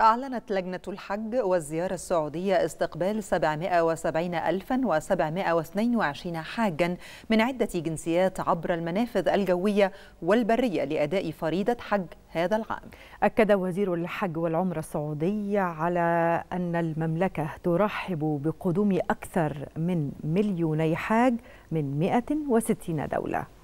أعلنت لجنة الحج والزيارة السعودية استقبال 770722 حاجا من عدة جنسيات عبر المنافذ الجوية والبرية لأداء فريضة حج هذا العام أكد وزير الحج والعمرة السعودي على أن المملكة ترحب بقدوم أكثر من مليوني حاج من 160 دولة